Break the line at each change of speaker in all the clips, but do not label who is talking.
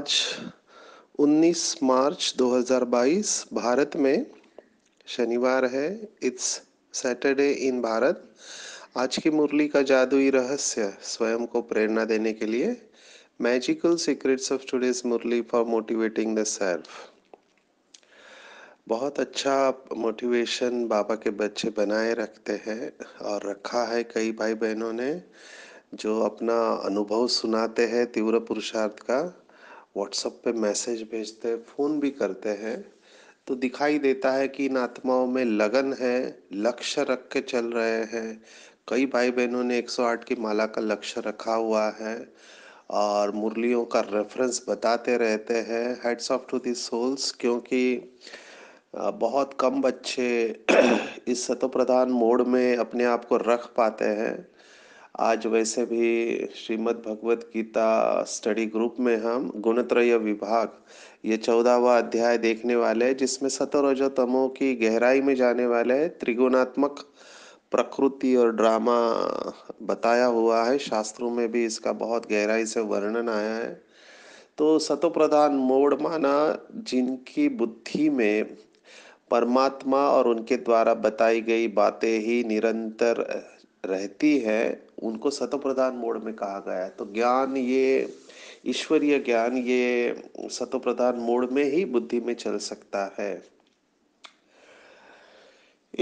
आज 19 मार्च 2022 भारत में शनिवार है इट्स सैटरडे इन भारत आज की मुरली का जादुई रहस्य स्वयं को प्रेरणा देने के लिए मैजिकल सीक्रेट्स ऑफ टुडेज मुरली फॉर मोटिवेटिंग द सेल्फ बहुत अच्छा मोटिवेशन बाबा के बच्चे बनाए रखते हैं और रखा है कई भाई बहनों ने जो अपना अनुभव सुनाते हैं तीव्र पुरुषार्थ का व्हाट्सअप पे मैसेज भेजते हैं फ़ोन भी करते हैं तो दिखाई देता है कि इन आत्माओं में लगन है लक्ष्य रख के चल रहे हैं कई भाई बहनों ने 108 की माला का लक्ष्य रखा हुआ है और मुरलियों का रेफरेंस बताते रहते हैं heads off to the souls क्योंकि बहुत कम बच्चे इस सतोप्रधान मोड में अपने आप को रख पाते हैं आज वैसे भी श्रीमद् भगवत गीता स्टडी ग्रुप में हम गुणत्रय विभाग ये चौदहवा अध्याय देखने वाले हैं जिसमें सतरज तमो की गहराई में जाने वाले हैं त्रिगुणात्मक प्रकृति और ड्रामा बताया हुआ है शास्त्रों में भी इसका बहुत गहराई से वर्णन आया है तो सतो प्रधान मोड़ माना जिनकी बुद्धि में परमात्मा और उनके द्वारा बताई गई बातें ही निरंतर रहती है उनको प्रधान मोड में कहा गया है तो ज्ञान ये ईश्वरीय ज्ञान ये प्रधान मोड में ही बुद्धि में चल सकता है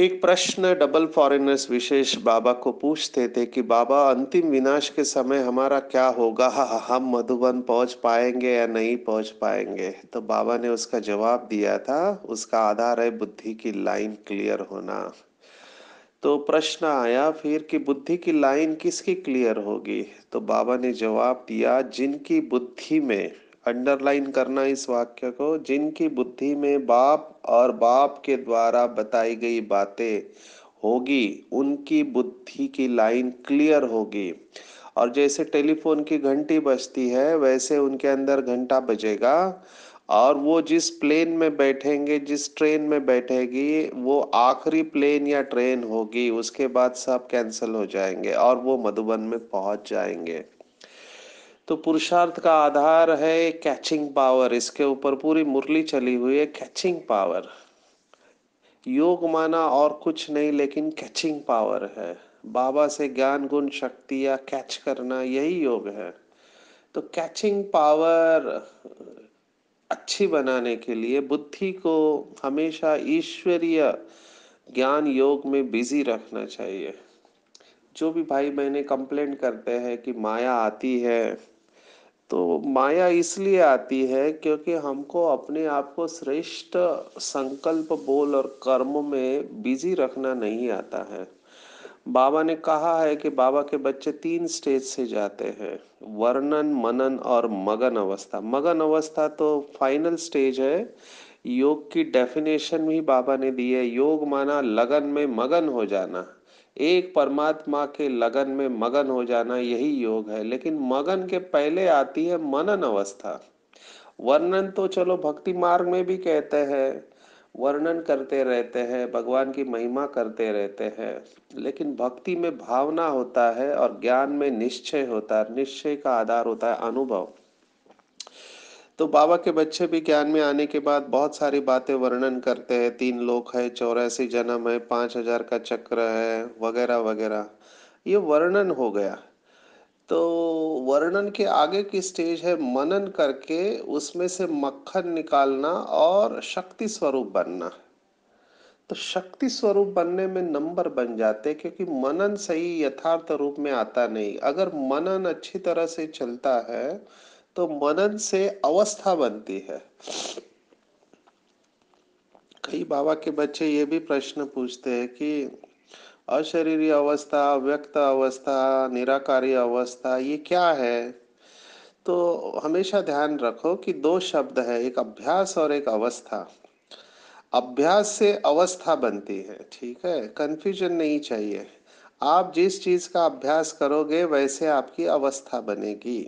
एक प्रश्न डबल फॉरेनर्स विशेष बाबा को पूछते थे कि बाबा अंतिम विनाश के समय हमारा क्या होगा हम मधुबन पहुंच पाएंगे या नहीं पहुंच पाएंगे तो बाबा ने उसका जवाब दिया था उसका आधार है बुद्धि की लाइन क्लियर होना तो प्रश्न आया फिर कि बुद्धि की लाइन किसकी क्लियर होगी तो बाबा ने जवाब दिया जिनकी बुद्धि में अंडरलाइन करना इस वाक्य को जिनकी बुद्धि में बाप और बाप के द्वारा बताई गई बातें होगी उनकी बुद्धि की लाइन क्लियर होगी और जैसे टेलीफोन की घंटी बजती है वैसे उनके अंदर घंटा बजेगा और वो जिस प्लेन में बैठेंगे जिस ट्रेन में बैठेगी वो आखिरी प्लेन या ट्रेन होगी उसके बाद सब कैंसिल हो जाएंगे और वो मधुबन में पहुंच जाएंगे तो पुरुषार्थ का आधार है कैचिंग पावर इसके ऊपर पूरी मुरली चली हुई है कैचिंग पावर योग माना और कुछ नहीं लेकिन कैचिंग पावर है बाबा से ज्ञान गुण शक्ति या कैच करना यही योग है तो कैचिंग पावर अच्छी बनाने के लिए बुद्धि को हमेशा ईश्वरीय ज्ञान योग में बिजी रखना चाहिए जो भी भाई बहने कंप्लेंट करते हैं कि माया आती है तो माया इसलिए आती है क्योंकि हमको अपने आप को श्रेष्ठ संकल्प बोल और कर्म में बिजी रखना नहीं आता है बाबा ने कहा है कि बाबा के बच्चे तीन स्टेज से जाते हैं वर्णन मनन और मगन अवस्था मगन अवस्था तो फाइनल स्टेज है योग की डेफिनेशन भी बाबा ने दी है योग माना लगन में मगन हो जाना एक परमात्मा के लगन में मगन हो जाना यही योग है लेकिन मगन के पहले आती है मनन अवस्था वर्णन तो चलो भक्ति मार्ग में भी कहते हैं वर्णन करते रहते हैं भगवान की महिमा करते रहते हैं लेकिन भक्ति में भावना होता है और ज्ञान में निश्चय होता है निश्चय का आधार होता है अनुभव तो बाबा के बच्चे भी ज्ञान में आने के बाद बहुत सारी बातें वर्णन करते हैं तीन लोक है चौरासी जन्म है पांच हजार का चक्र है वगैरह वगैरह ये वर्णन हो गया तो वर्णन के आगे की स्टेज है मनन करके उसमें से मक्खन निकालना और शक्ति स्वरूप बनना तो शक्ति स्वरूप बनने में नंबर बन जाते क्योंकि मनन सही यथार्थ रूप में आता नहीं अगर मनन अच्छी तरह से चलता है तो मनन से अवस्था बनती है कई बाबा के बच्चे ये भी प्रश्न पूछते हैं कि अशरीरी अवस्था व्यक्त अवस्था निराकारी अवस्था ये क्या है तो हमेशा ध्यान रखो कि दो शब्द है एक अभ्यास और एक अवस्था अभ्यास से अवस्था बनती है ठीक है कंफ्यूजन नहीं चाहिए आप जिस चीज का अभ्यास करोगे वैसे आपकी अवस्था बनेगी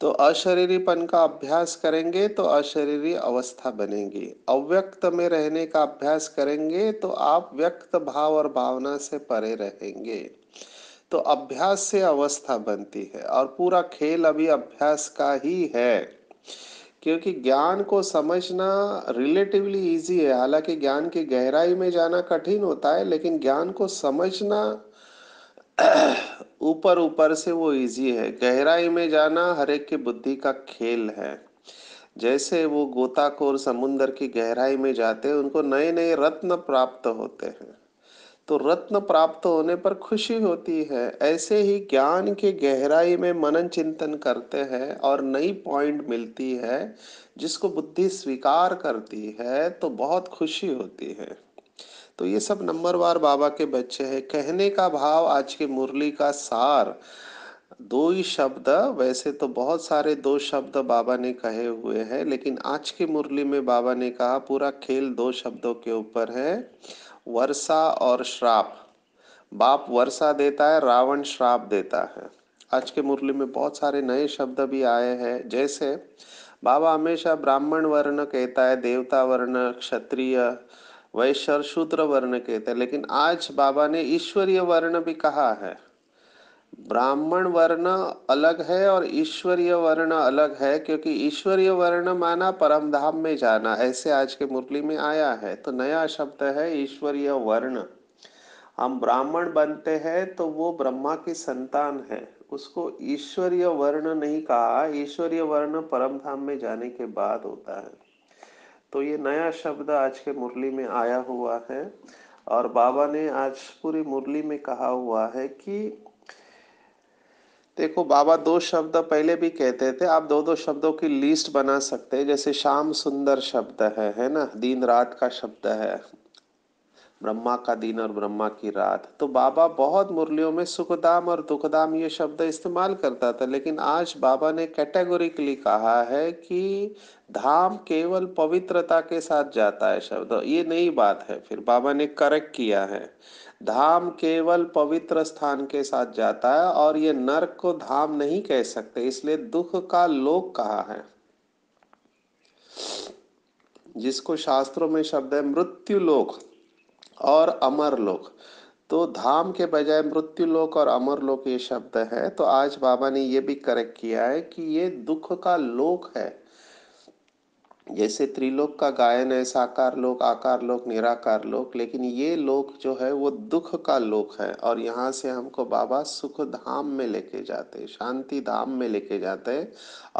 तो अशरीरीपन का अभ्यास करेंगे तो अशरीरी अवस्था बनेगी अव्यक्त में रहने का अभ्यास करेंगे तो आप व्यक्त भाव और भावना से परे रहेंगे तो अभ्यास से अवस्था बनती है और पूरा खेल अभी अभ्यास का ही है क्योंकि ज्ञान को समझना रिलेटिवली इजी है हालांकि ज्ञान की गहराई में जाना कठिन होता है लेकिन ज्ञान को समझना ऊपर ऊपर से वो इजी है गहराई में जाना हर एक की बुद्धि का खेल है जैसे वो गोताखोर समुन्दर की गहराई में जाते हैं उनको नए नए रत्न प्राप्त होते हैं तो रत्न प्राप्त होने पर खुशी होती है ऐसे ही ज्ञान के गहराई में मनन चिंतन करते हैं और नई पॉइंट मिलती है जिसको बुद्धि स्वीकार करती है तो बहुत खुशी होती है तो ये सब नंबरवार बाबा के बच्चे हैं कहने का भाव आज की मुरली का सार दो ही शब्द वैसे तो बहुत सारे दो शब्द बाबा ने कहे हुए हैं लेकिन आज के मुरली में बाबा ने कहा पूरा खेल दो शब्दों के ऊपर है वर्षा और श्राप बाप वर्षा देता है रावण श्राप देता है आज के मुरली में बहुत सारे नए शब्द भी आए हैं जैसे बाबा हमेशा ब्राह्मण वर्ण कहता है देवता वर्ण क्षत्रिय वही शूद्र वर्ण के थे लेकिन आज बाबा ने ईश्वरीय वर्ण भी कहा है ब्राह्मण वर्ण अलग है और ईश्वरीय वर्ण अलग है क्योंकि ईश्वरीय वर्ण माना परम धाम में जाना ऐसे आज के मुरली में आया है तो नया शब्द है ईश्वरीय वर्ण हम ब्राह्मण बनते हैं तो वो ब्रह्मा की संतान है उसको ईश्वरीय वर्ण नहीं कहा ईश्वरीय वर्ण परम धाम में जाने के बाद होता है तो ये नया शब्द आज के मुरली में आया हुआ है और बाबा ने आज पूरी मुरली में कहा हुआ है कि देखो बाबा दो शब्द पहले भी कहते थे आप दो दो शब्दों की लिस्ट बना सकते हैं जैसे शाम सुंदर शब्द है है ना दिन रात का शब्द है ब्रह्मा का दिन और ब्रह्मा की रात तो बाबा बहुत मुरलियों में सुखदाम और दुखदाम ये शब्द इस्तेमाल करता था लेकिन आज बाबा ने कैटेगोरिकली कहा है कि धाम केवल पवित्रता के साथ जाता है शब्द ये नई बात है फिर बाबा ने करेक्ट किया है धाम केवल पवित्र स्थान के साथ जाता है और ये नर्क को धाम नहीं कह सकते इसलिए दुख का लोक कहा है जिसको शास्त्रों में शब्द है मृत्यु लोक और अमर लोक तो धाम के बजाय मृत्यु लोक और अमर लोक ये शब्द है तो आज बाबा ने ये भी करेक्ट किया है कि ये दुख का लोक है जैसे त्रिलोक का गायन है साकार लोक आकार लोक निराकार लोक लेकिन ये लोक जो है वो दुख का लोक है और यहाँ से हमको बाबा सुख धाम में लेके जाते शांति धाम में लेके जाते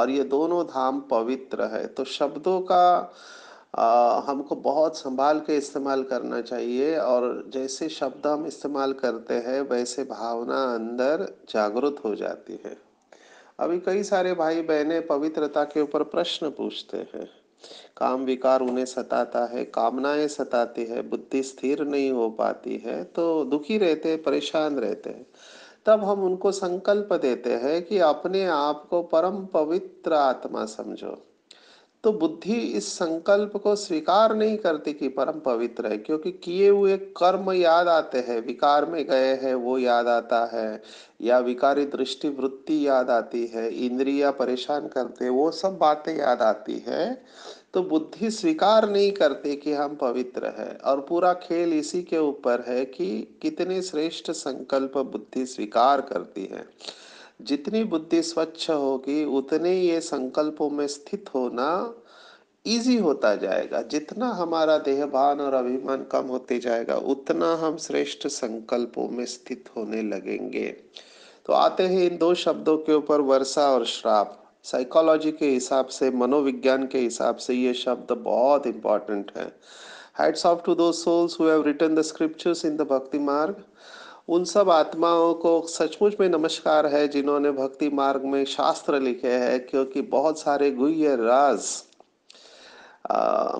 और ये दोनों धाम पवित्र है तो शब्दों का हमको बहुत संभाल के इस्तेमाल करना चाहिए और जैसे शब्द हम इस्तेमाल करते हैं वैसे भावना अंदर जागृत हो जाती है अभी कई सारे भाई बहनें पवित्रता के ऊपर प्रश्न पूछते हैं काम विकार उन्हें सताता है कामनाएं सताती है बुद्धि स्थिर नहीं हो पाती है तो दुखी रहते हैं परेशान रहते हैं तब हम उनको संकल्प देते हैं कि अपने आप को परम पवित्र आत्मा समझो तो बुद्धि इस संकल्प को स्वीकार नहीं करती कि परम पवित्र है क्योंकि किए हुए कर्म याद आते हैं विकार में गए हैं वो याद आता है या विकारी दृष्टि वृत्ति याद आती है इंद्रिया परेशान करते वो सब बातें याद आती है तो बुद्धि स्वीकार नहीं करते कि हम पवित्र है और पूरा खेल इसी के ऊपर है कि कितने श्रेष्ठ संकल्प बुद्धि स्वीकार करती है जितनी बुद्धि स्वच्छ होगी उतने ये संकल्पों में स्थित होना इजी होता जाएगा जितना हमारा देह भान और अभिमान कम होते जाएगा उतना हम श्रेष्ठ संकल्पों में स्थित होने लगेंगे तो आते हैं इन दो शब्दों के ऊपर वर्षा और श्राप साइकोलॉजी के हिसाब से मनोविज्ञान के हिसाब से ये शब्द बहुत इंपॉर्टेंट है hats off to the souls who have written the scriptures in the bhakti marg उन सब आत्माओं को सचमुच में नमस्कार है जिन्होंने भक्ति मार्ग में शास्त्र लिखे हैं क्योंकि बहुत सारे गुह्य राज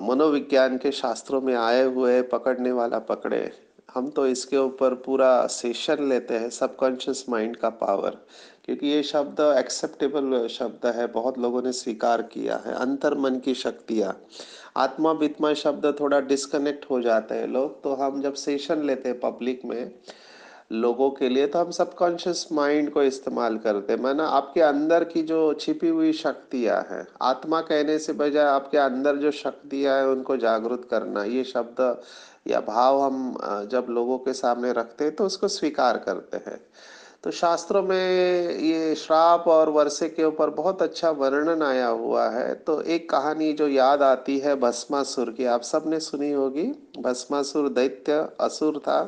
मनोविज्ञान के शास्त्रों में आए हुए पकड़ने वाला पकड़े हम तो इसके ऊपर पूरा सेशन लेते हैं सबकॉन्शियस माइंड का पावर क्योंकि ये शब्द एक्सेप्टेबल शब्द है बहुत लोगों ने स्वीकार किया है अंतर मन की शक्तियाँ आत्मा बित्मा शब्द थोड़ा डिस्कनेक्ट हो जाते हैं लोग तो हम जब सेशन लेते हैं पब्लिक में लोगों के लिए तो हम सबकॉन्शियस माइंड को इस्तेमाल करते हैं माना आपके अंदर की जो छिपी हुई शक्तियाँ हैं आत्मा कहने से बजाय आपके अंदर जो शक्तियाँ हैं उनको जागृत करना ये शब्द या भाव हम जब लोगों के सामने रखते हैं तो उसको स्वीकार करते हैं तो शास्त्रों में ये श्राप और वर्षे के ऊपर बहुत अच्छा वर्णन आया हुआ है तो एक कहानी जो याद आती है भस्मासुर की आप सबने सुनी होगी भस्मासुर दैत्य असुर था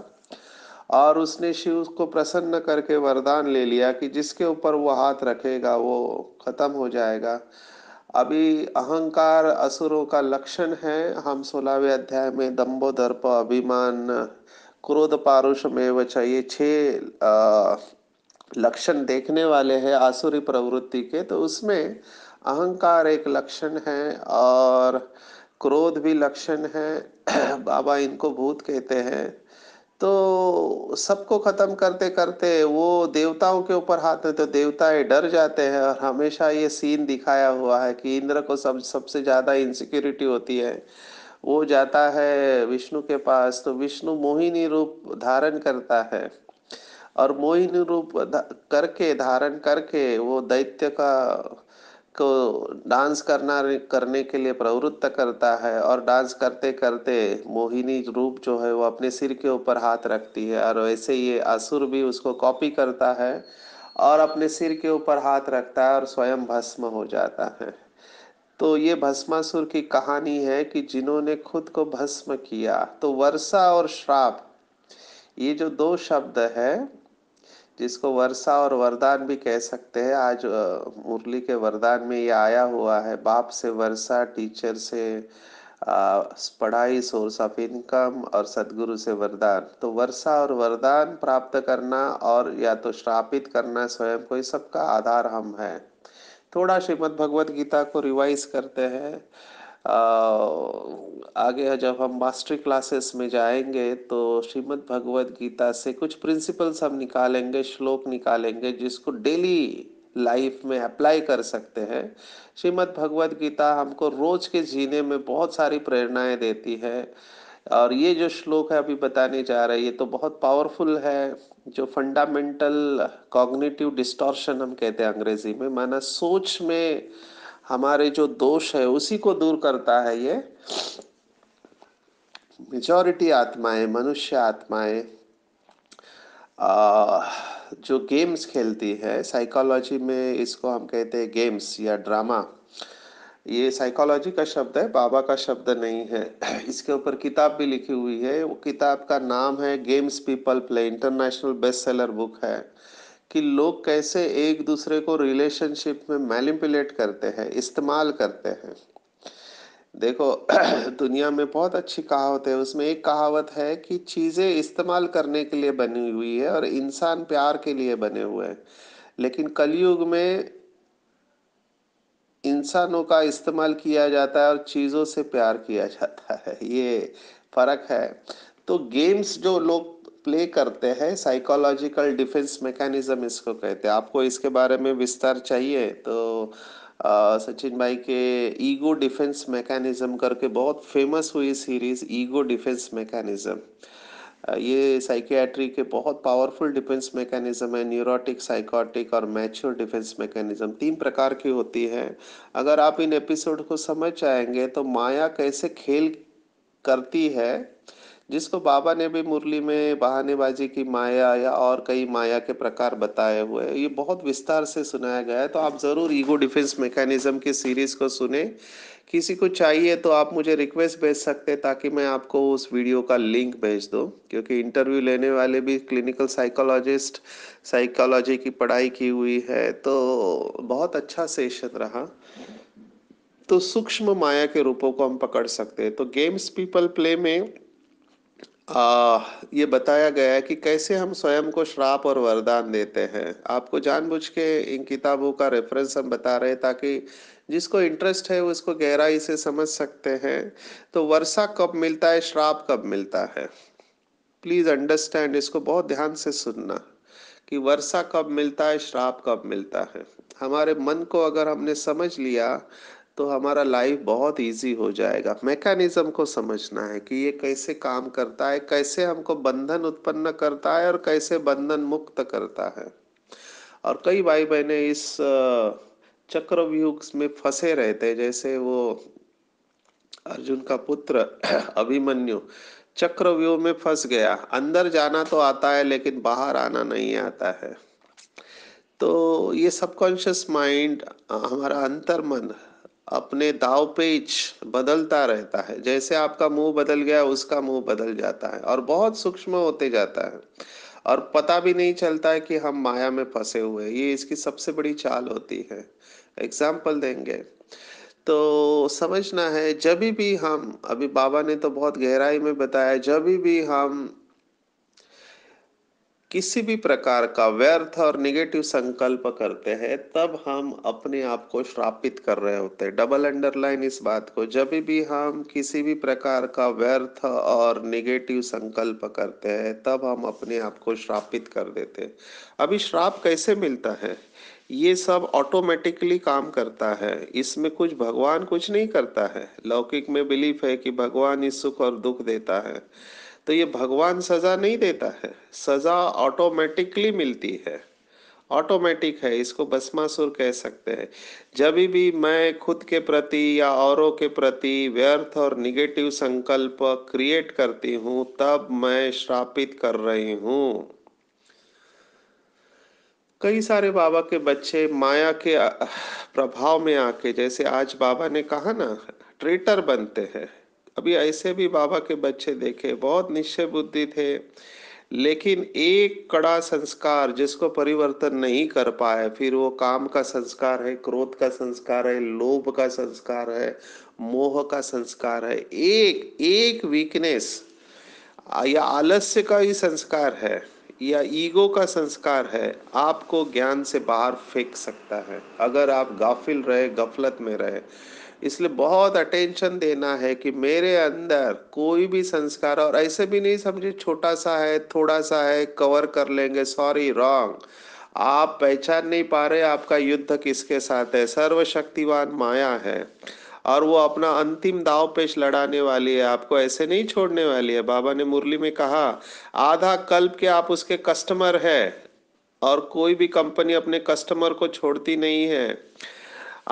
और उसने शिव को प्रसन्न करके वरदान ले लिया कि जिसके ऊपर वो हाथ रखेगा वो खत्म हो जाएगा अभी अहंकार असुरों का लक्षण है हम सोलहवें अध्याय में दम्बो दर्प अभिमान क्रोध पारुष में व ये छः लक्षण देखने वाले हैं आसुरी प्रवृत्ति के तो उसमें अहंकार एक लक्षण है और क्रोध भी लक्षण है बाबा इनको भूत कहते हैं तो सबको खत्म करते करते वो देवताओं के ऊपर हाथ है तो देवताएं डर जाते हैं और हमेशा ये सीन दिखाया हुआ है कि इंद्र को सब सबसे ज्यादा इनसिक्योरिटी होती है वो जाता है विष्णु के पास तो विष्णु मोहिनी रूप धारण करता है और मोहिनी रूप करके धारण करके वो दैत्य का को डांस करना करने के लिए प्रवृत्त करता है और डांस करते करते मोहिनी रूप जो है वो अपने सिर के ऊपर हाथ रखती है और वैसे ये असुर भी उसको कॉपी करता है और अपने सिर के ऊपर हाथ रखता है और स्वयं भस्म हो जाता है तो ये भस्मासुर की कहानी है कि जिन्होंने खुद को भस्म किया तो वर्षा और श्राप ये जो दो शब्द है जिसको वर्षा और वरदान भी कह सकते हैं आज मुरली के वरदान में ये आया हुआ है बाप से वर्षा टीचर से पढ़ाई सोर्स ऑफ इनकम और सदगुरु से वरदान तो वर्षा और वरदान प्राप्त करना और या तो श्रापित करना स्वयं को सबका आधार हम है थोड़ा श्रीमद भगवत गीता को रिवाइज करते हैं आगे जब हम मास्टर क्लासेस में जाएंगे तो श्रीमद् भगवत गीता से कुछ प्रिंसिपल्स हम निकालेंगे श्लोक निकालेंगे जिसको डेली लाइफ में अप्लाई कर सकते हैं श्रीमद् भगवत गीता हमको रोज के जीने में बहुत सारी प्रेरणाएं देती है और ये जो श्लोक है अभी बताने जा रहा है ये तो बहुत पावरफुल है जो फंडामेंटल कॉग्निटिव डिस्टॉर्शन हम कहते हैं अंग्रेजी में माना सोच में हमारे जो दोष है उसी को दूर करता है ये मेजॉरिटी आत्माएं मनुष्य आत्माएं जो गेम्स खेलती है साइकोलॉजी में इसको हम कहते हैं गेम्स या ड्रामा ये साइकोलॉजी का शब्द है बाबा का शब्द नहीं है इसके ऊपर किताब भी लिखी हुई है वो किताब का नाम है games people play international best seller book है कि लोग कैसे एक दूसरे को रिलेशनशिप में मैनिपुलेट करते हैं इस्तेमाल करते हैं देखो दुनिया में बहुत अच्छी कहावत है उसमें एक कहावत है कि चीजें इस्तेमाल करने के लिए बनी हुई है और इंसान प्यार के लिए बने हुए हैं लेकिन कलयुग में इंसानों का इस्तेमाल किया जाता है और चीजों से प्यार किया जाता है ये फर्क है तो गेम्स जो लोग प्ले करते हैं साइकोलॉजिकल डिफेंस मैकेनिज्म इसको कहते हैं आपको इसके बारे में विस्तार चाहिए तो सचिन भाई के ईगो डिफेंस मैकेनिज्म करके बहुत फेमस हुई सीरीज ईगो डिफेंस मैकेनिज्म ये साइकियाट्री के बहुत पावरफुल डिफेंस मैकेनिज्म है न्यूरोटिक साइकोटिक और मैच्योर डिफेंस मैकेनिज्म तीन प्रकार की होती है अगर आप इन एपिसोड को समझ आएंगे तो माया कैसे खेल करती है जिसको बाबा ने भी मुरली में बहानेबाजी की माया या और कई माया के प्रकार बताए हुए ये बहुत विस्तार से सुनाया गया है तो आप ज़रूर ईगो डिफेंस मैकेनिज्म की सीरीज़ को सुने किसी को चाहिए तो आप मुझे रिक्वेस्ट भेज सकते हैं ताकि मैं आपको उस वीडियो का लिंक भेज दूँ क्योंकि इंटरव्यू लेने वाले भी क्लिनिकल साइकोलॉजिस्ट साइकोलॉजी की पढ़ाई की हुई है तो बहुत अच्छा सेशन रहा तो सूक्ष्म माया के रूपों को हम पकड़ सकते हैं तो गेम्स पीपल प्ले में आ, ये बताया गया है कि कैसे हम स्वयं को श्राप और वरदान देते हैं आपको जानबूझ के इन किताबों का रेफरेंस हम बता रहे हैं ताकि जिसको इंटरेस्ट है उसको गहराई से समझ सकते हैं तो वर्षा कब मिलता है श्राप कब मिलता है प्लीज अंडरस्टैंड इसको बहुत ध्यान से सुनना कि वर्षा कब मिलता है श्राप कब मिलता है हमारे मन को अगर हमने समझ लिया तो हमारा लाइफ बहुत इजी हो जाएगा मैकेनिज्म को समझना है कि ये कैसे काम करता है कैसे हमको बंधन उत्पन्न करता है और कैसे बंधन मुक्त करता है और कई भाई बहने इस चक्रव्यूह में फंसे रहते जैसे वो अर्जुन का पुत्र अभिमन्यु चक्रव्यूह में फंस गया अंदर जाना तो आता है लेकिन बाहर आना नहीं आता है तो ये सबकॉन्शियस माइंड हमारा अंतर मन अपने दाव पेच बदलता रहता है जैसे आपका मुंह बदल गया उसका मुंह बदल जाता है और बहुत सूक्ष्म होते जाता है और पता भी नहीं चलता है कि हम माया में फंसे हुए हैं ये इसकी सबसे बड़ी चाल होती है एग्जाम्पल देंगे तो समझना है जब भी हम अभी बाबा ने तो बहुत गहराई में बताया जब भी हम किसी भी प्रकार का व्यर्थ और निगेटिव संकल्प करते हैं तब हम अपने आप को श्रापित कर रहे होते हैं डबल अंडरलाइन इस बात को जब भी हम किसी भी प्रकार का व्यर्थ और निगेटिव संकल्प करते हैं तब हम अपने आप को श्रापित कर देते हैं अभी श्राप कैसे मिलता है ये सब ऑटोमेटिकली काम करता है इसमें कुछ भगवान कुछ नहीं करता है लौकिक में बिलीफ है कि भगवान ही सुख और दुख देता है तो ये भगवान सजा नहीं देता है सजा ऑटोमेटिकली मिलती है ऑटोमेटिक है इसको भस्मासुर कह सकते हैं जब भी मैं खुद के प्रति या औरों के प्रति व्यर्थ और निगेटिव संकल्प क्रिएट करती हूं तब मैं श्रापित कर रही हूं कई सारे बाबा के बच्चे माया के प्रभाव में आके जैसे आज बाबा ने कहा ना ट्रेटर बनते हैं अभी ऐसे भी बाबा के बच्चे देखे बहुत निश्चय बुद्धि थे लेकिन एक कड़ा संस्कार जिसको परिवर्तन नहीं कर पाए फिर वो काम का संस्कार है क्रोध का संस्कार है लोभ का संस्कार है मोह का संस्कार है एक एक वीकनेस या आलस्य का ही संस्कार है या ईगो का संस्कार है आपको ज्ञान से बाहर फेंक सकता है अगर आप गाफिल रहे गफलत में रहे इसलिए बहुत अटेंशन देना है कि मेरे अंदर कोई भी संस्कार और ऐसे भी नहीं समझे छोटा सा है थोड़ा सा है कवर कर लेंगे सॉरी रॉन्ग आप पहचान नहीं पा रहे आपका युद्ध किसके साथ है सर्वशक्तिवान माया है और वो अपना अंतिम दाव पेश लड़ाने वाली है आपको ऐसे नहीं छोड़ने वाली है बाबा ने मुरली में कहा आधा कल्प के आप उसके कस्टमर है और कोई भी कंपनी अपने कस्टमर को छोड़ती नहीं है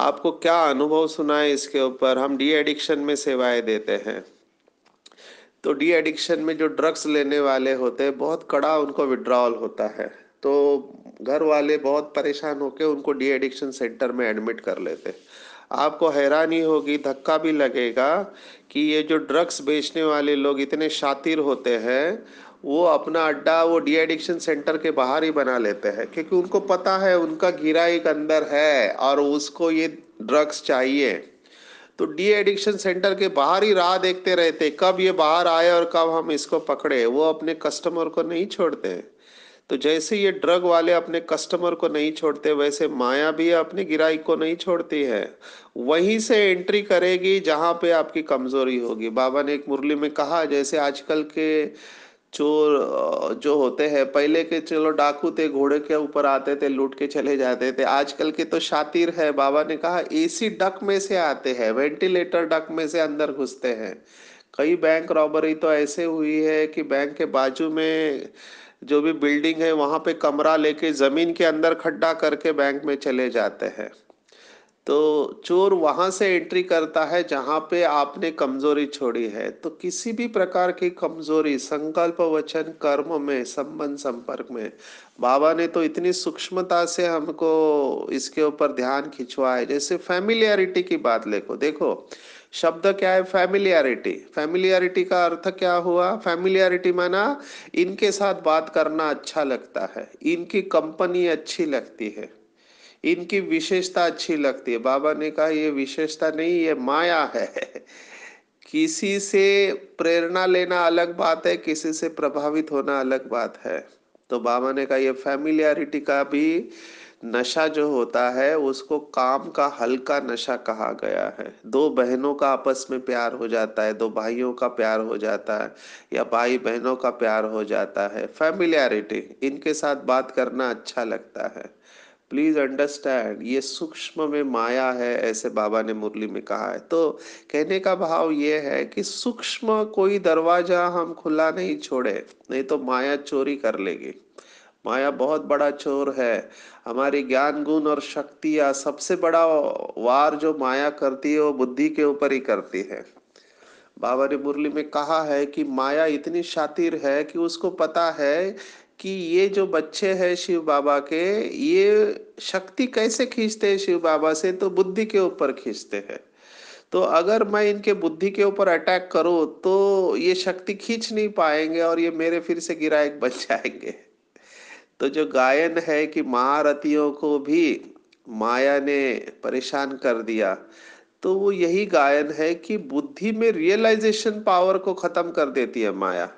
आपको क्या अनुभव सुना है इसके ऊपर हम डी एडिक्शन में सेवाएं देते हैं तो डी एडिक्शन में जो ड्रग्स लेने वाले होते हैं बहुत कड़ा उनको विड्रॉल होता है तो घर वाले बहुत परेशान होकर उनको डी एडिक्शन सेंटर में एडमिट कर लेते आपको हैरानी होगी धक्का भी लगेगा कि ये जो ड्रग्स बेचने वाले लोग इतने शातिर होते हैं वो अपना अड्डा वो डी एडिक्शन सेंटर के बाहर ही बना लेते हैं क्योंकि उनको पता है उनका घिरा एक अंदर है और उसको ये ड्रग्स चाहिए तो डी एडिक्शन सेंटर के बाहर ही राह देखते रहते कब ये बाहर आए और कब हम इसको पकड़े वो अपने कस्टमर को नहीं छोड़ते तो जैसे ये ड्रग वाले अपने कस्टमर को नहीं छोड़ते वैसे माया भी अपने गिराई को नहीं छोड़ती है वहीं से एंट्री करेगी जहाँ पे आपकी कमजोरी होगी बाबा ने एक मुरली में कहा जैसे आजकल के चोर जो होते हैं पहले के चलो डाकू थे घोड़े के ऊपर आते थे लूट के चले जाते थे आजकल के तो शातिर है बाबा ने कहा एसी डक में से आते हैं वेंटिलेटर डक में से अंदर घुसते हैं कई बैंक रॉबरी तो ऐसे हुई है कि बैंक के बाजू में जो भी बिल्डिंग है वहां पे कमरा लेके जमीन के अंदर खड्डा करके बैंक में चले जाते हैं तो चोर वहां से एंट्री करता है जहां पे आपने कमजोरी छोड़ी है तो किसी भी प्रकार की कमजोरी संकल्प वचन कर्म में संबंध संपर्क में बाबा ने तो इतनी सूक्ष्मता से हमको इसके ऊपर ध्यान खिंचवा है जैसे फैमिलियरिटी की बात लेको देखो शब्द क्या है फैमिलियरिटी फैमिलियरिटी का अर्थ क्या हुआ फैमिलियरिटी माना इनके साथ बात करना अच्छा लगता है इनकी कंपनी अच्छी लगती है इनकी विशेषता अच्छी लगती है बाबा ने कहा ये विशेषता नहीं ये माया है किसी से प्रेरणा लेना अलग बात है किसी से प्रभावित होना अलग बात है तो बाबा ने कहा यह फैमिलियरिटी का भी नशा जो होता है उसको काम का हल्का नशा कहा गया है दो बहनों का आपस में प्यार हो जाता है दो भाइयों का प्यार हो जाता है या भाई बहनों का प्यार हो जाता है फैमिलियरिटी इनके साथ बात करना अच्छा लगता है प्लीज अंडरस्टैंड ये सूक्ष्म में माया है ऐसे बाबा ने मुरली में कहा है तो कहने का भाव ये है कि सूक्ष्म कोई दरवाजा हम खुला नहीं छोड़े नहीं तो माया चोरी कर लेगी माया बहुत बड़ा चोर है हमारे ज्ञान गुण और शक्ति या सबसे बड़ा वार जो माया करती है वो बुद्धि के ऊपर ही करती है बाबा ने मुरली में कहा है कि माया इतनी शातिर है कि उसको पता है कि ये जो बच्चे हैं शिव बाबा के ये शक्ति कैसे खींचते हैं शिव बाबा से तो बुद्धि के ऊपर खींचते हैं तो अगर मैं इनके बुद्धि के ऊपर अटैक करूं तो ये शक्ति खींच नहीं पाएंगे और ये मेरे फिर से गिरा एक बच जाएंगे तो जो गायन है कि महारथियों को भी माया ने परेशान कर दिया तो वो यही गायन है कि बुद्धि में रियलाइजेशन पावर को खत्म कर देती है माया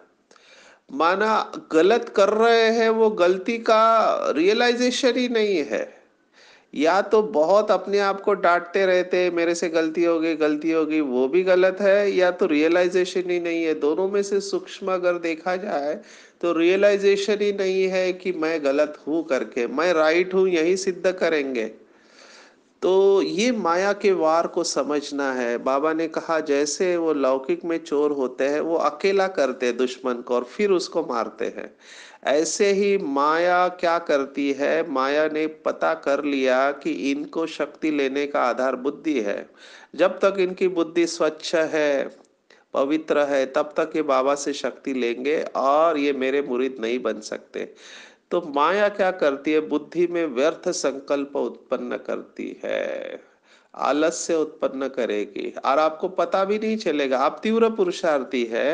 माना गलत कर रहे हैं वो गलती का रियलाइजेशन ही नहीं है या तो बहुत अपने आप को डांटते रहते मेरे से गलती हो गई गलती हो गई वो भी गलत है या तो रियलाइजेशन ही नहीं है दोनों में से सूक्ष्म अगर देखा जाए तो रियलाइजेशन ही नहीं है कि मैं गलत हूँ करके मैं राइट हूँ यही सिद्ध करेंगे तो ये माया के वार को समझना है बाबा ने कहा जैसे वो लौकिक में चोर होते हैं वो अकेला करते हैं दुश्मन को और फिर उसको मारते हैं ऐसे ही माया क्या करती है माया ने पता कर लिया कि इनको शक्ति लेने का आधार बुद्धि है जब तक इनकी बुद्धि स्वच्छ है पवित्र है तब तक ये बाबा से शक्ति लेंगे और ये मेरे मुरीद नहीं बन सकते तो माया क्या करती है बुद्धि में व्यर्थ संकल्प उत्पन्न करती है आलस्य उत्पन्न करेगी और आपको पता भी नहीं चलेगा आप तीव्र पुरुषार्थी है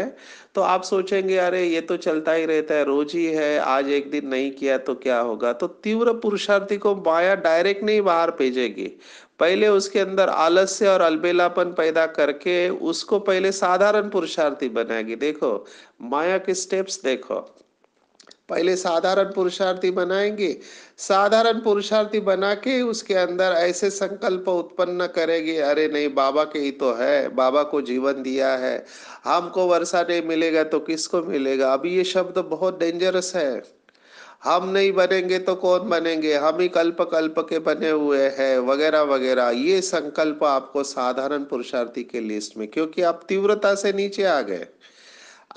तो आप सोचेंगे अरे ये तो चलता ही रहता है रोज ही है आज एक दिन नहीं किया तो क्या होगा तो तीव्र पुरुषार्थी को माया डायरेक्ट नहीं बाहर भेजेगी पहले उसके अंदर आलस्य और अलबेलापन पैदा करके उसको पहले साधारण पुरुषार्थी बनाएगी देखो माया के स्टेप्स देखो पहले साधारण पुरुषार्थी बनाएंगे साधारण पुरुषार्थी बना के उसके अंदर ऐसे संकल्प उत्पन्न करेंगे अरे नहीं बाबा के ही तो है बाबा को जीवन दिया है हमको वर्षा नहीं मिलेगा तो किसको मिलेगा अभी ये शब्द बहुत डेंजरस है हम नहीं बनेंगे तो कौन बनेंगे हम ही कल्प कल्प के बने हुए हैं वगैरह वगैरह ये संकल्प आपको साधारण पुरुषार्थी के लिस्ट में क्योंकि आप तीव्रता से नीचे आ गए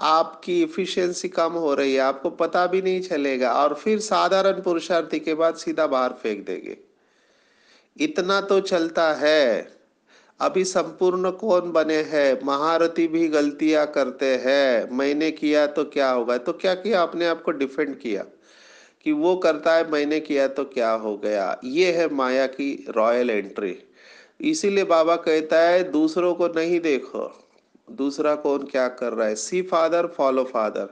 आपकी इफिशियंसी कम हो रही है आपको पता भी नहीं चलेगा और फिर साधारण पुरुषार्थी के बाद सीधा बाहर फेंक देंगे इतना तो चलता है अभी संपूर्ण कौन बने हैं महारथी भी गलतियां करते हैं मैंने किया तो क्या होगा तो क्या किया आपने आपको डिफेंड किया कि वो करता है मैंने किया तो क्या हो गया ये है माया की रॉयल एंट्री इसीलिए बाबा कहता है दूसरों को नहीं देखो दूसरा कौन क्या कर रहा है see father follow father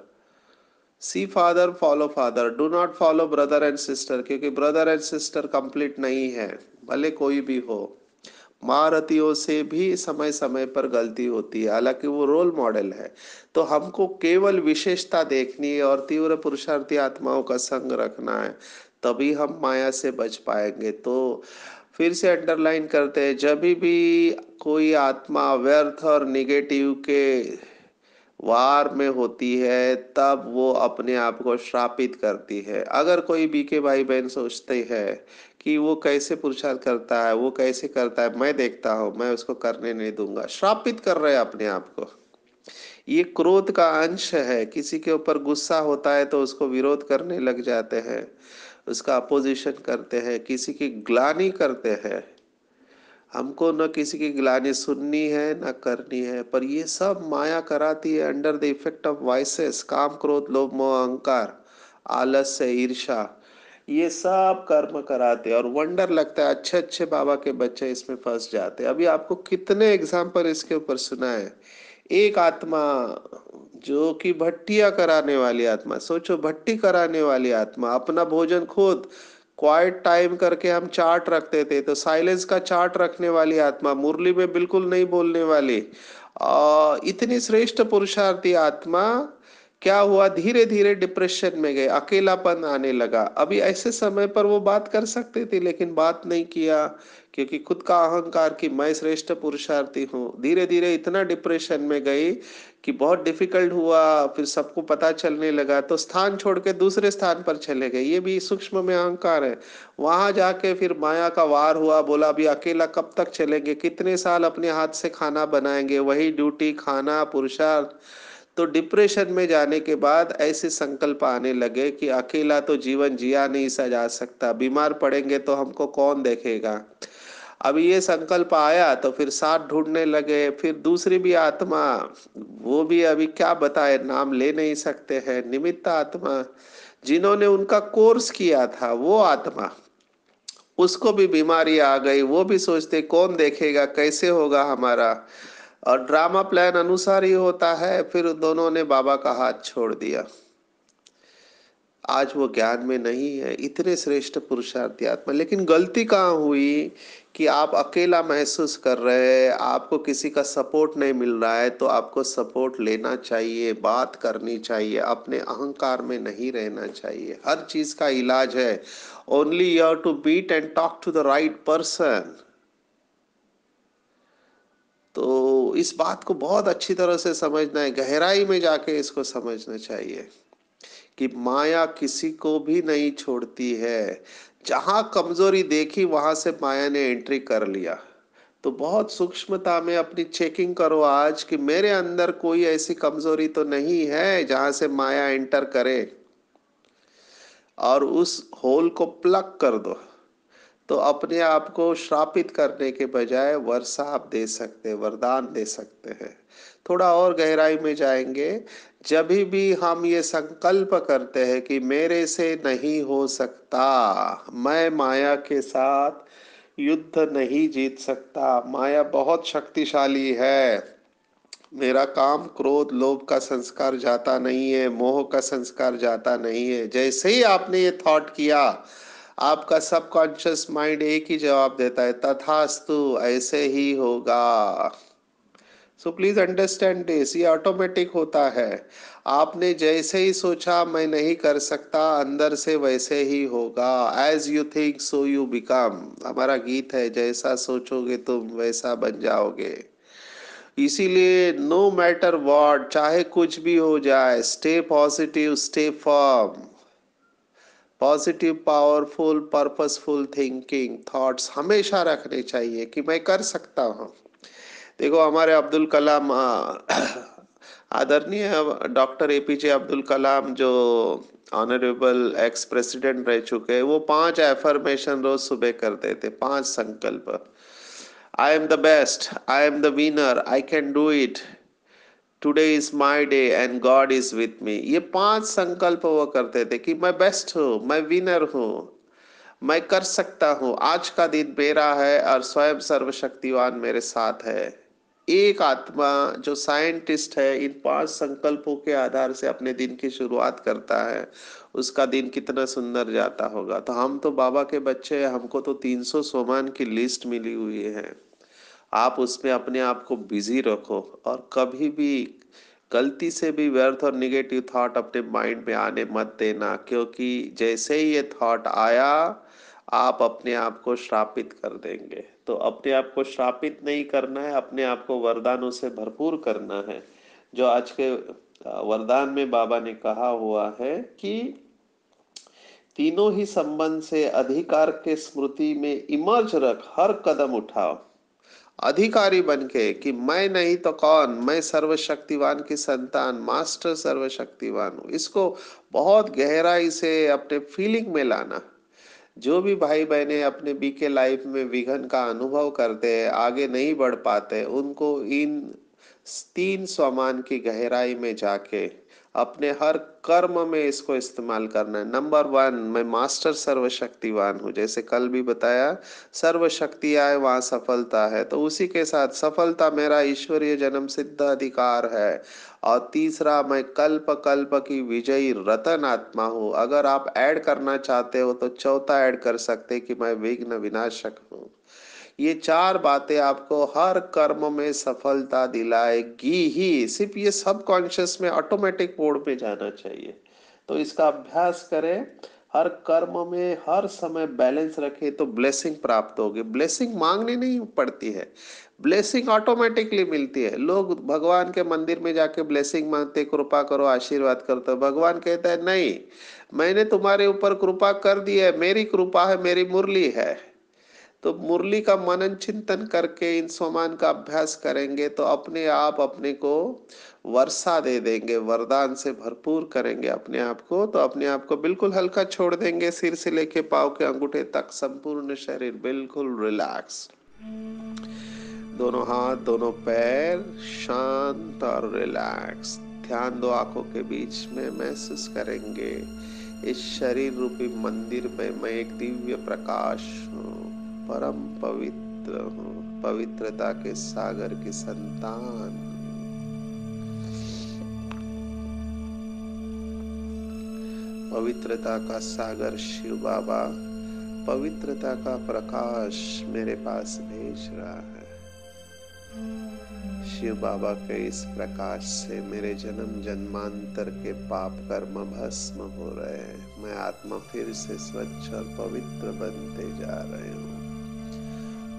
see father follow father do not follow brother and sister क्योंकि ब्रदर एंड सिस्टर कंप्लीट नहीं है भले कोई भी हो महारथियों से भी समय समय पर गलती होती है हालांकि वो रोल मॉडल है तो हमको केवल विशेषता देखनी है और तीव्र पुरुषार्थी आत्माओं का संग रखना है तभी हम माया से बच पाएंगे तो फिर से अंडरलाइन करते हैं जब भी कोई आत्मा व्यर्थ और निगेटिव के वार में होती है तब वो अपने आप को श्रापित करती है अगर कोई बीके भाई बहन सोचते हैं कि वो कैसे पुरुषार्थ करता है वो कैसे करता है मैं देखता हूँ मैं उसको करने नहीं दूंगा श्रापित कर रहे हैं अपने आप को ये क्रोध का अंश है किसी के ऊपर गुस्सा होता है तो उसको विरोध करने लग जाते हैं उसका अपोजिशन करते हैं किसी की ग्लानी करते हैं हमको न किसी की ग्लानी सुननी है न करनी है पर ये सब माया कराती है under the effect of vices काम क्रोध लोभ मोह अहंकार आलस्य ईर्षा ये सब कर्म कराते और वंडर लगता है अच्छे अच्छे बाबा के बच्चे इसमें फंस जाते अभी आपको कितने एग्जाम्पल इसके ऊपर सुना है एक आत्मा जो कि भट्टिया कराने वाली आत्मा सोचो भट्टी कराने वाली आत्मा अपना भोजन खुद क्वाइट टाइम करके हम चार्ट रखते थे तो साइलेंस का चार्ट रखने वाली आत्मा मुरली में बिल्कुल नहीं बोलने वाली आ, इतनी श्रेष्ठ पुरुषार्थी आत्मा क्या हुआ धीरे धीरे डिप्रेशन में गए अकेलापन आने लगा अभी ऐसे समय पर वो बात कर सकते थे लेकिन बात नहीं किया क्योंकि खुद का अहंकार कि मैं श्रेष्ठ पुरुषार्थी हूँ धीरे धीरे इतना डिप्रेशन में गई कि बहुत डिफिकल्ट हुआ फिर सबको पता चलने लगा तो स्थान छोड़ के दूसरे स्थान पर चले गए ये भी सूक्ष्म में अहंकार है वहां जाके फिर माया का वार हुआ बोला अभी अकेला कब तक चलेंगे कितने साल अपने हाथ से खाना बनाएंगे वही ड्यूटी खाना पुरुषार्थ तो डिप्रेशन में जाने के बाद ऐसे संकल्प आने लगे कि अकेला तो जीवन जिया नहीं सजा सकता बीमार पड़ेंगे तो हमको कौन देखेगा अब ये संकल्प आया तो फिर साथ ढूंढने लगे फिर दूसरी भी आत्मा वो भी अभी क्या बताए नाम ले नहीं सकते हैं निमित्त आत्मा जिन्होंने उनका कोर्स किया था वो आत्मा उसको भी बीमारी आ गई वो भी सोचते कौन देखेगा कैसे होगा हमारा और ड्रामा प्लान अनुसार ही होता है फिर दोनों ने बाबा का हाथ छोड़ दिया आज वो ज्ञान में नहीं है इतने श्रेष्ठ पुरुषार्थी आत्मा लेकिन गलती कहाँ हुई कि आप अकेला महसूस कर रहे हैं आपको किसी का सपोर्ट नहीं मिल रहा है तो आपको सपोर्ट लेना चाहिए बात करनी चाहिए अपने अहंकार में नहीं रहना चाहिए हर चीज का इलाज है only you to beat and talk to the right person तो इस बात को बहुत अच्छी तरह से समझना है गहराई में जाके इसको समझना चाहिए कि माया किसी को भी नहीं छोड़ती है जहां कमजोरी देखी वहां से माया ने एंट्री कर लिया तो बहुत सूक्ष्मता में अपनी चेकिंग करो आज कि मेरे अंदर कोई ऐसी कमजोरी तो नहीं है जहां से माया एंटर करे और उस होल को प्लग कर दो तो अपने आप को श्रापित करने के बजाय वर्षा आप दे सकते हैं वरदान दे सकते हैं थोड़ा और गहराई में जाएंगे जब भी हम ये संकल्प करते हैं कि मेरे से नहीं हो सकता मैं माया के साथ युद्ध नहीं जीत सकता माया बहुत शक्तिशाली है मेरा काम क्रोध लोभ का संस्कार जाता नहीं है मोह का संस्कार जाता नहीं है जैसे ही आपने ये थॉट किया आपका सबकॉन्शियस माइंड एक ही जवाब देता है तथास्तु ऐसे ही होगा सो प्लीज अंडरस्टैंड दिस ये ऑटोमेटिक होता है आपने जैसे ही सोचा मैं नहीं कर सकता अंदर से वैसे ही होगा as you think so you become हमारा गीत है जैसा सोचोगे तुम वैसा बन जाओगे इसीलिए नो मैटर वॉट चाहे कुछ भी हो जाए stay positive stay form positive powerful purposeful thinking thoughts हमेशा रखने चाहिए कि मैं कर सकता हूँ देखो हमारे अब्दुल कलाम आदरणीय doctor A P J Abdul Kalam जो ऑनरेबल एक्स प्रेसिडेंट रह चुके हैं वो पांच एफर्मेशन रोज सुबह करते थे पांच संकल्प I am the best I am the winner I can do it today is my day and God is with me ये पांच संकल्प वो करते थे कि मैं बेस्ट हूँ मैं विनर हूँ मैं कर सकता हूँ आज का दिन मेरा है और स्वयं सर्वशक्तिवान मेरे साथ है एक आत्मा जो साइंटिस्ट है इन पांच संकल्पों के आधार से अपने दिन की शुरुआत करता है उसका दिन कितना सुंदर जाता होगा तो हम तो बाबा के बच्चे हैं हमको तो 300 सोमान की लिस्ट मिली हुई है आप उसमें अपने आप को बिजी रखो और कभी भी गलती से भी व्यर्थ और निगेटिव थॉट अपने माइंड में आने मत देना क्योंकि जैसे ही ये थॉट आया आप अपने आप को श्रापित कर देंगे तो अपने आप को श्रापित नहीं करना है अपने आप को वरदानों से भरपूर करना है जो आज के वरदान में बाबा ने कहा हुआ है कि तीनों ही संबंध से अधिकार के स्मृति में इमर्ज रख हर कदम उठाओ अधिकारी बन के कि मैं नहीं तो कौन मैं सर्वशक्तिवान की संतान मास्टर सर्वशक्तिवान हूँ इसको बहुत गहराई से अपने फीलिंग में लाना जो भी भाई बहने अपने बीके लाइफ में विघन का अनुभव करते हैं आगे नहीं बढ़ पाते उनको इन तीन स्वमान की गहराई में जाके अपने हर कर्म में इसको इस्तेमाल करना है नंबर वन मैं मास्टर सर्वशक्तिवान हूँ जैसे कल भी बताया सर्वशक्ति आए वहाँ सफलता है तो उसी के साथ सफलता मेरा ईश्वरीय जन्म सिद्ध अधिकार है और तीसरा मैं कल्प कल्प की विजयी रतन आत्मा हूँ अगर आप ऐड करना चाहते हो तो चौथा ऐड कर सकते कि मैं विघ्न विनाशक हूँ ये चार बातें आपको हर कर्म में सफलता दिलाएगी ही सिर्फ ये सब कॉन्शियस में ऑटोमेटिक मोड में जाना चाहिए तो इसका अभ्यास करें हर कर्म में हर समय बैलेंस रखे तो ब्लेसिंग प्राप्त होगी ब्लेसिंग मांगनी नहीं पड़ती है ब्लेसिंग ऑटोमेटिकली मिलती है लोग भगवान के मंदिर में जाके ब्लेसिंग मांगते कृपा करो आशीर्वाद करते हो भगवान कहता है नहीं मैंने तुम्हारे ऊपर कृपा कर दी है मेरी कृपा है मेरी मुरली है तो मुरली का मनन चिंतन करके इन सोमान का अभ्यास करेंगे तो अपने आप अपने को वर्षा दे देंगे वरदान से भरपूर करेंगे अपने आप को तो अपने आप को बिल्कुल हल्का छोड़ देंगे सिर से लेके पाव के अंगूठे तक संपूर्ण शरीर बिल्कुल रिलैक्स दोनों हाथ दोनों पैर शांत और रिलैक्स ध्यान दो आंखों के बीच में महसूस करेंगे इस शरीर रूपी मंदिर में मैं एक दिव्य प्रकाश हूँ परम पवित्र हूँ पवित्रता के सागर की संतान पवित्रता का सागर शिव बाबा पवित्रता का प्रकाश मेरे पास भेज रहा है शिव बाबा के इस प्रकाश से मेरे जन्म जन्मांतर के पाप कर्म भस्म हो रहे हैं मैं आत्मा फिर से स्वच्छ और पवित्र बनते जा रहे हूँ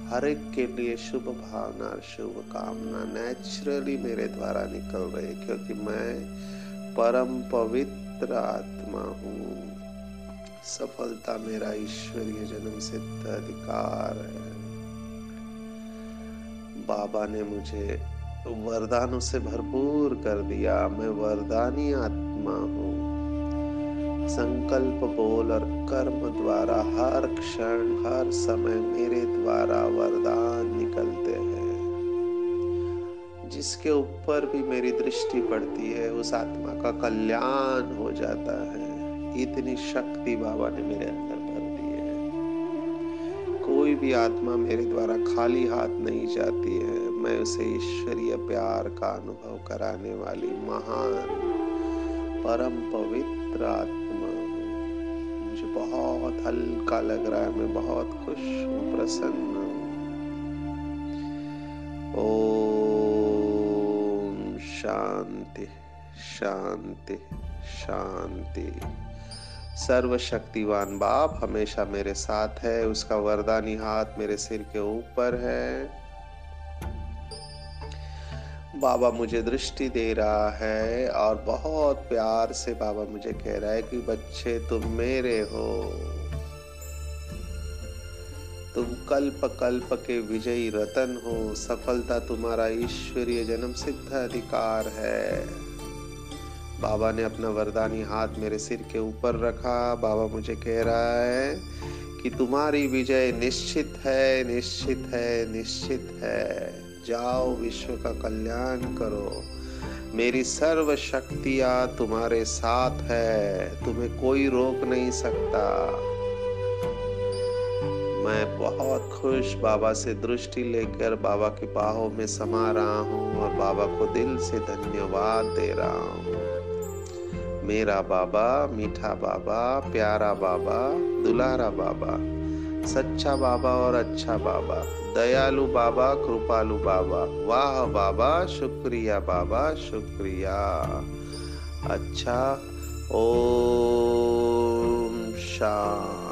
हर एक के लिए शुभ भावना और शुभ कामना नेचुरली मेरे द्वारा निकल रहे क्योंकि मैं परम पवित्र आत्मा हूँ सफलता मेरा ईश्वरीय जन्म सिद्ध अधिकार है बाबा ने मुझे वरदानों से भरपूर कर दिया मैं वरदानी आत्मा हूँ संकल्प बोल और कर्म द्वारा हर क्षण हर समय मेरे द्वारा वरदान निकलते हैं जिसके ऊपर भी मेरी दृष्टि पड़ती है उस आत्मा का कल्याण हो जाता है इतनी शक्ति बाबा ने मेरे अंदर भर दी है कोई भी आत्मा मेरे द्वारा खाली हाथ नहीं जाती है मैं उसे ईश्वरीय प्यार का अनुभव कराने वाली महान परम पवित्र पवित्र आत्मा मुझे बहुत हल्का लग रहा है मैं बहुत खुश हूँ प्रसन्न हूँ ओम शांति शांति शांति सर्वशक्तिवान बाप हमेशा मेरे साथ है उसका वरदानी हाथ मेरे सिर के ऊपर है बाबा मुझे दृष्टि दे रहा है और बहुत प्यार से बाबा मुझे कह रहा है कि बच्चे तुम मेरे हो तुम कल्प कल्प के विजयी रतन हो सफलता तुम्हारा ईश्वरीय जन्म सिद्ध अधिकार है बाबा ने अपना वरदानी हाथ मेरे सिर के ऊपर रखा बाबा मुझे कह रहा है कि तुम्हारी विजय निश्चित है निश्चित है निश्चित है जाओ विश्व का कल्याण करो मेरी सर्व शक्तियां तुम्हारे साथ है तुम्हें कोई रोक नहीं सकता मैं बहुत खुश बाबा से दृष्टि लेकर बाबा के बाहों में समा रहा हूँ और बाबा को दिल से धन्यवाद दे रहा हूँ मेरा बाबा मीठा बाबा प्यारा बाबा दुलारा बाबा सच्चा बाबा और अच्छा बाबा दयालु बाबा कृपालु बाबा वाह बाबा शुक्रिया बाबा शुक्रिया अच्छा ओम शाम